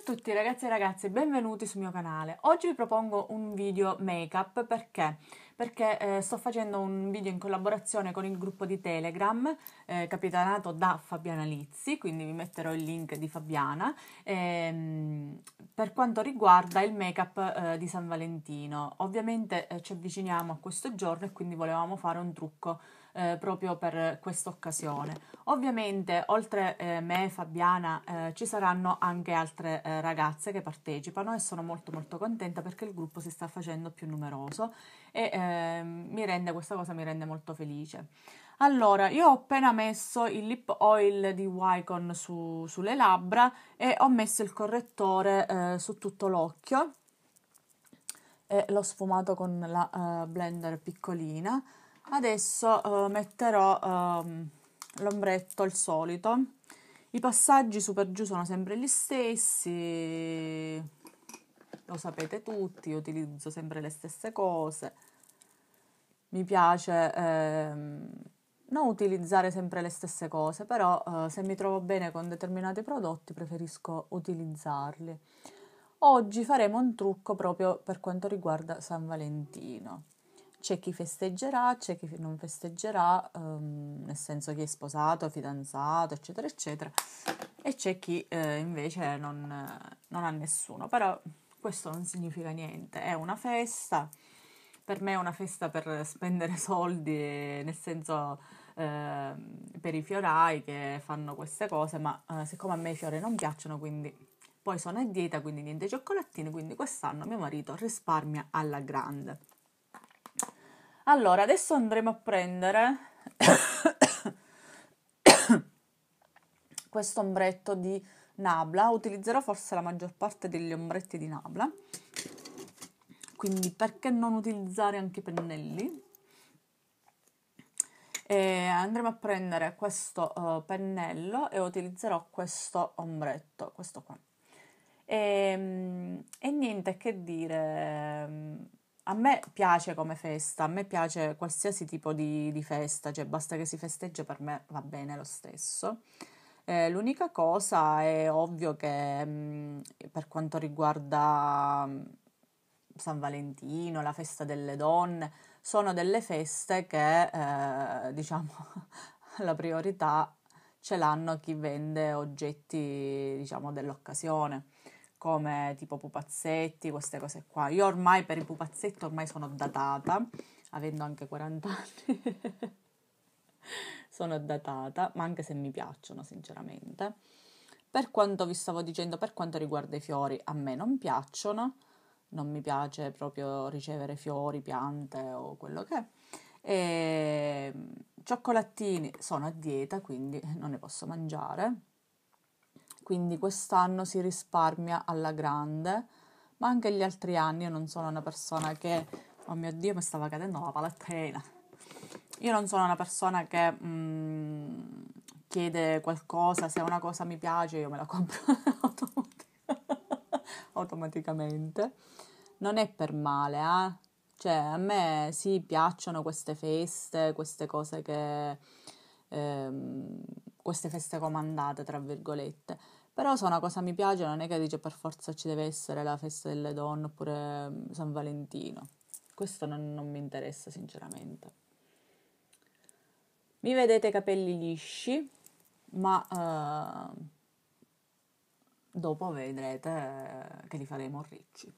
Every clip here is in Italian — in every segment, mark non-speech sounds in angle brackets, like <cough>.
a tutti ragazzi e ragazze, benvenuti sul mio canale. Oggi vi propongo un video make up perché? Perché eh, sto facendo un video in collaborazione con il gruppo di Telegram eh, capitanato da Fabiana Lizzi, quindi vi metterò il link di Fabiana, ehm, per quanto riguarda il make up eh, di San Valentino. Ovviamente eh, ci avviciniamo a questo giorno e quindi volevamo fare un trucco eh, proprio per questa occasione. Ovviamente oltre eh, me e Fabiana eh, ci saranno anche altre eh, ragazze che partecipano e sono molto molto contenta perché il gruppo si sta facendo più numeroso e ehm, mi rende, questa cosa mi rende molto felice. Allora, io ho appena messo il lip oil di Wycon su, sulle labbra e ho messo il correttore eh, su tutto l'occhio e l'ho sfumato con la uh, blender piccolina Adesso eh, metterò eh, l'ombretto al solito. I passaggi su per giù sono sempre gli stessi, lo sapete tutti, utilizzo sempre le stesse cose. Mi piace ehm, non utilizzare sempre le stesse cose, però eh, se mi trovo bene con determinati prodotti preferisco utilizzarli. Oggi faremo un trucco proprio per quanto riguarda San Valentino. C'è chi festeggerà, c'è chi non festeggerà, ehm, nel senso chi è sposato, fidanzato, eccetera, eccetera, e c'è chi eh, invece non, non ha nessuno. Però questo non significa niente, è una festa, per me è una festa per spendere <laughs> soldi, nel senso eh, per i fiorai che fanno queste cose, ma eh, siccome a me i fiori non piacciono, quindi poi sono a dieta, quindi niente cioccolatini, quindi quest'anno mio marito risparmia alla grande. Allora, adesso andremo a prendere <coughs> questo ombretto di Nabla. Utilizzerò forse la maggior parte degli ombretti di Nabla. Quindi perché non utilizzare anche i pennelli? E andremo a prendere questo uh, pennello e utilizzerò questo ombretto, questo qua. E, ehm, e niente che dire ehm, a me piace come festa, a me piace qualsiasi tipo di, di festa, cioè basta che si festeggia per me va bene lo stesso. Eh, l'unica cosa è ovvio che mh, mhmm, per quanto riguarda mh, mhmm, San Valentino, la festa delle donne, sono delle feste che eh, diciamo <laughs> la priorità ce l'hanno chi vende oggetti diciamo dell'occasione come tipo pupazzetti, queste cose qua. Io ormai per i pupazzetti ormai sono datata, avendo anche 40 anni. <laughs> sono datata, ma anche se mi piacciono, sinceramente. Per quanto vi stavo dicendo, per quanto riguarda i fiori, a me non piacciono, non mi piace proprio ricevere fiori, piante o quello che è. E... Ehm, cioccolatini sono a dieta, quindi non ne posso mangiare quindi quest'anno si risparmia alla grande, ma anche gli altri anni io non sono una persona che, oh mio Dio, mi stava cadendo la palettina. Io non sono una persona che mh, mm, chiede qualcosa, se una cosa mi piace io me la compro <laughs> automaticamente. Non è per male, eh? Cioè, a me sì piacciono queste feste, queste cose che... Ehm, queste feste comandate, tra virgolette. Però se una cosa mi piace non è che dice per forza ci deve essere la festa delle donne oppure mm, San Valentino. Questo non, non mi interessa sinceramente. Mi vedete i capelli lisci, ma eh, dopo vedrete eh, che li faremo ricci.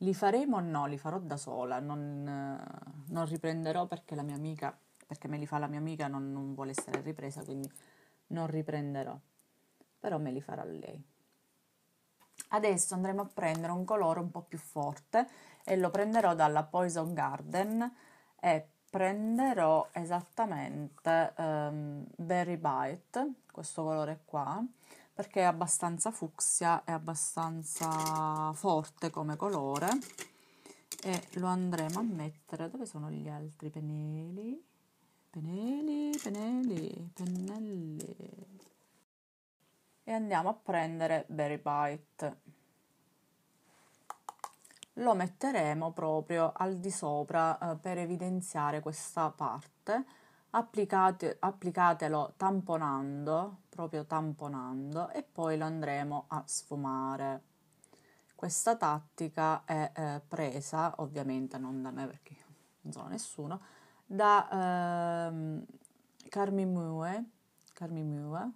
Li faremo no? Li farò da sola, non, eh, non, riprenderò perché la mia amica, perché me li fa la mia amica, non, non vuole essere ripresa, quindi non riprenderò però me li farà lei. Adesso andremo a prendere un colore un po' più forte e lo prenderò dalla Poison Garden e prenderò esattamente um, Berry Bite, questo colore qua, perché è abbastanza fucsia, e abbastanza forte come colore e lo andremo a mettere, dove sono gli altri pennelli? Pennelli, pennelli, pennelli, e andiamo a prendere Berry Bite. Lo metteremo proprio al di sopra eh, per evidenziare questa parte. Applicate, applicatelo tamponando, proprio tamponando, e poi lo andremo a sfumare. Questa tattica è eh, presa, ovviamente non da me perché non sono nessuno, da ehm, Carmimue, Carmimue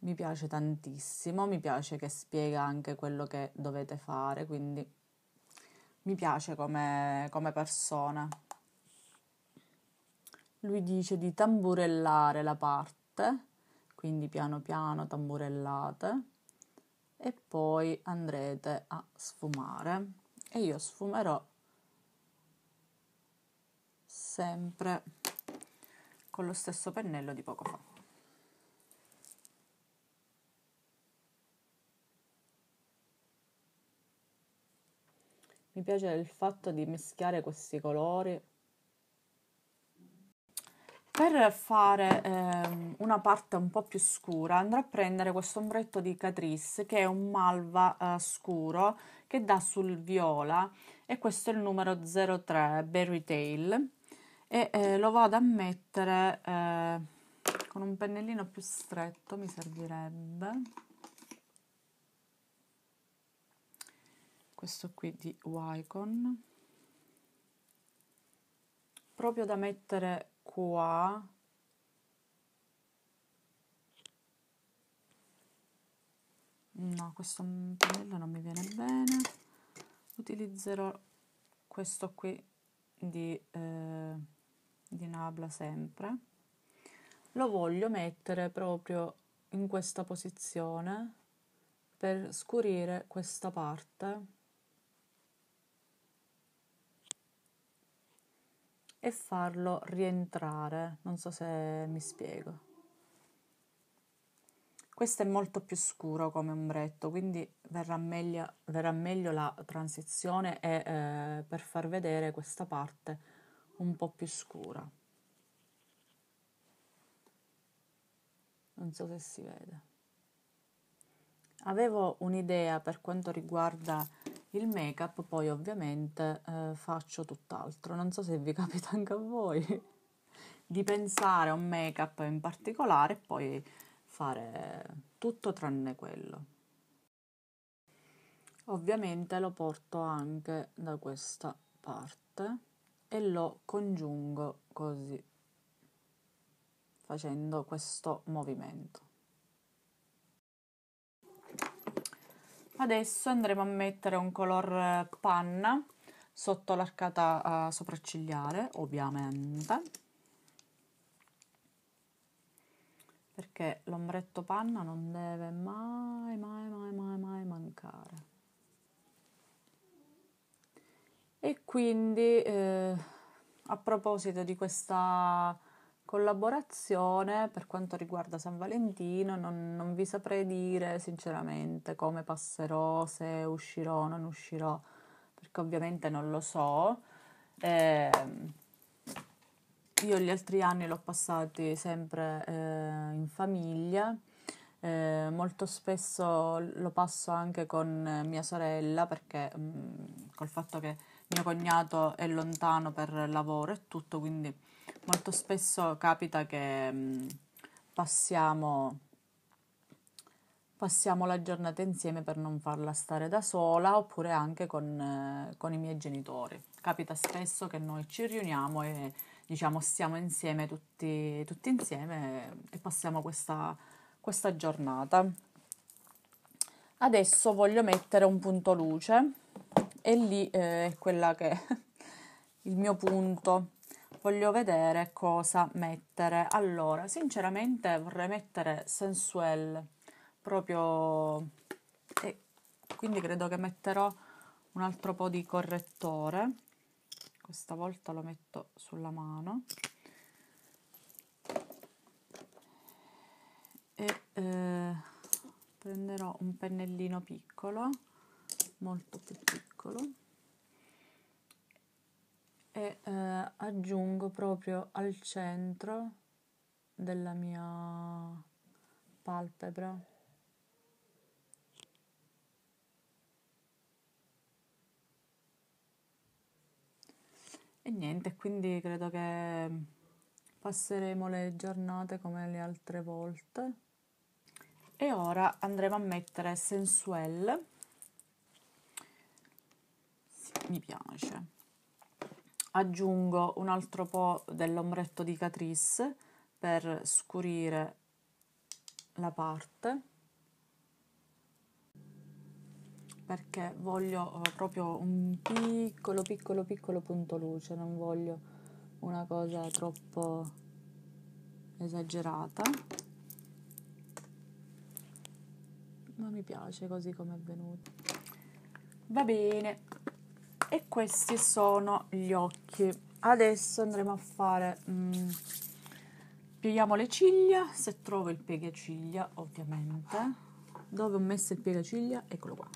mi piace tantissimo, mi piace che spiega anche quello che dovete fare, quindi mi piace come, come persona. Lui dice di tamburellare la parte, quindi piano piano tamburellate e poi andrete a sfumare e io sfumerò sempre con lo stesso pennello di poco fa. Mi piace il fatto di mischiare questi colori per fare ehm, una parte un po' più scura andrò a prendere questo ombretto di Catrice che è un malva eh, scuro che dà sul viola e questo è il numero 03 Berry Tail e eh, lo vado a mettere eh, con un pennellino più stretto mi servirebbe questo qui di Wycon proprio da mettere qua no questo pennello non mi viene bene utilizzerò questo qui di, eh, di Nabla sempre lo voglio mettere proprio in questa posizione per scurire questa parte e farlo rientrare. Non so se mi spiego. Questo è molto più scuro come ombretto, quindi verrà meglio, verrà meglio la transizione e, eh, per far vedere questa parte un po' più scura. Non so se si vede. Avevo un'idea per quanto riguarda il make up poi ovviamente eh, faccio tutt'altro, non so se vi <laughs> capita anche a voi di pensare a un make up in particolare e poi fare tutto tranne quello. Ovviamente lo porto anche da questa parte e lo congiungo così facendo questo movimento. Adesso andremo a mettere un color eh, panna sotto l'arcata uh, sopraccigliare, ovviamente, perché l'ombretto panna non deve mai, mai, mai, mai, mai mancare. E quindi, eh, a proposito di questa Collaborazione per quanto riguarda San Valentino, non, non, vi saprei dire sinceramente come passerò, se uscirò o non uscirò, perché ovviamente non lo so. Eh, io gli altri anni l'ho passati sempre eh, in famiglia, eh, molto spesso lo passo anche con mia sorella perché mh, mm, col fatto che mio cognato è lontano per lavoro e tutto, quindi molto spesso capita che mm, passiamo, passiamo, la giornata insieme per non farla stare da sola oppure anche con, eh, con i miei genitori. Capita spesso che noi ci riuniamo e diciamo stiamo insieme tutti, tutti insieme e passiamo questa, questa giornata. Adesso voglio mettere un punto luce e lì eh, è quella che il mio punto voglio vedere cosa mettere. Allora, sinceramente vorrei mettere Sensuel, proprio... E quindi credo che metterò un altro po' di correttore. Questa volta lo metto sulla mano. E eh, prenderò un pennellino piccolo, molto più piccolo e eh, aggiungo proprio al centro della mia palpebra. E niente, quindi credo che passeremo le giornate come le altre volte. E ora andremo a mettere Sensuel. Sì, mi piace aggiungo un altro po' dell'ombretto di Catrice per scurire la parte perché voglio eh, proprio un piccolo piccolo piccolo punto luce non voglio una cosa troppo esagerata ma mi piace così come è venuto va bene e questi sono gli occhi adesso andremo a fare mm, pieghiamo le ciglia se trovo il piegaciglia ovviamente dove ho messo il piegaciglia eccolo qua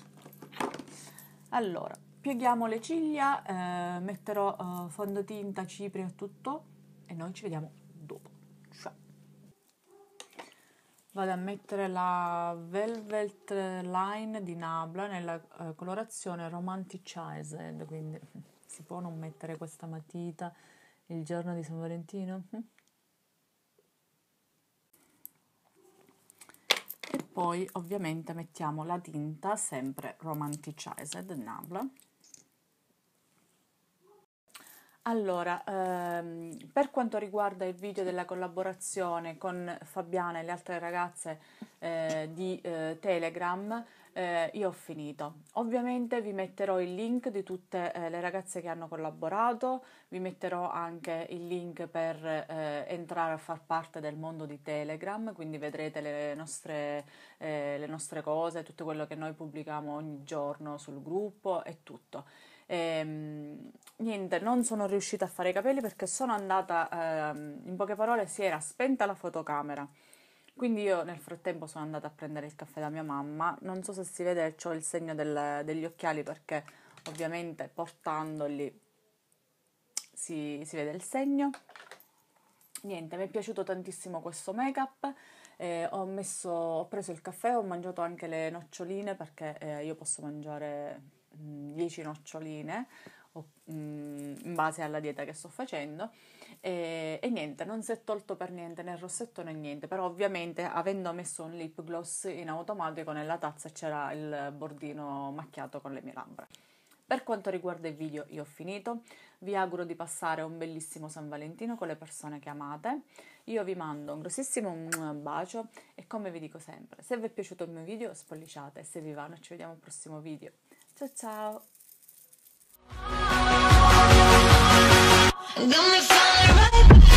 allora pieghiamo le ciglia eh, metterò eh, fondotinta cipria e tutto e noi ci vediamo Vado a mettere la Velvet Line di Nabla nella eh, colorazione Romanticized, quindi si può non mettere questa matita il giorno di San Valentino? E poi ovviamente mettiamo la tinta sempre Romanticized Nabla. Allora, ehm, per quanto riguarda il video della collaborazione con Fabiana e le altre ragazze eh, di eh, Telegram, eh, io ho finito. Ovviamente vi metterò il link di tutte eh, le ragazze che hanno collaborato, vi metterò anche il link per eh, entrare a far parte del mondo di Telegram, quindi vedrete le nostre, eh, le nostre cose, tutto quello che noi pubblichiamo ogni giorno sul gruppo e tutto. Ehm, niente, non sono riuscita a fare i capelli perché sono andata, ehm, in poche parole, si era spenta la fotocamera quindi io nel frattempo sono andata a prendere il caffè da mia mamma, non so se si vede, ho il segno del, degli occhiali perché ovviamente portandoli si, si vede il segno. Niente, mi è piaciuto tantissimo questo make-up. Eh, ho, messo, ho, preso il caffè, ho mangiato anche le noccioline perché eh, io posso mangiare 10 mm, noccioline, Mm, in base alla dieta che sto facendo e, e, niente, non si è tolto per niente né il rossetto né niente, però ovviamente avendo messo un lip gloss in automatico nella tazza c'era il bordino macchiato con le mie labbra. Per quanto riguarda il video io ho finito, vi auguro di passare un bellissimo San Valentino con le persone che amate, io vi mando un grossissimo mm, bacio e come vi dico sempre, se vi è piaciuto il mio video spolliciate, se vi va noi ci vediamo al prossimo video, ciao ciao! Gonna follow right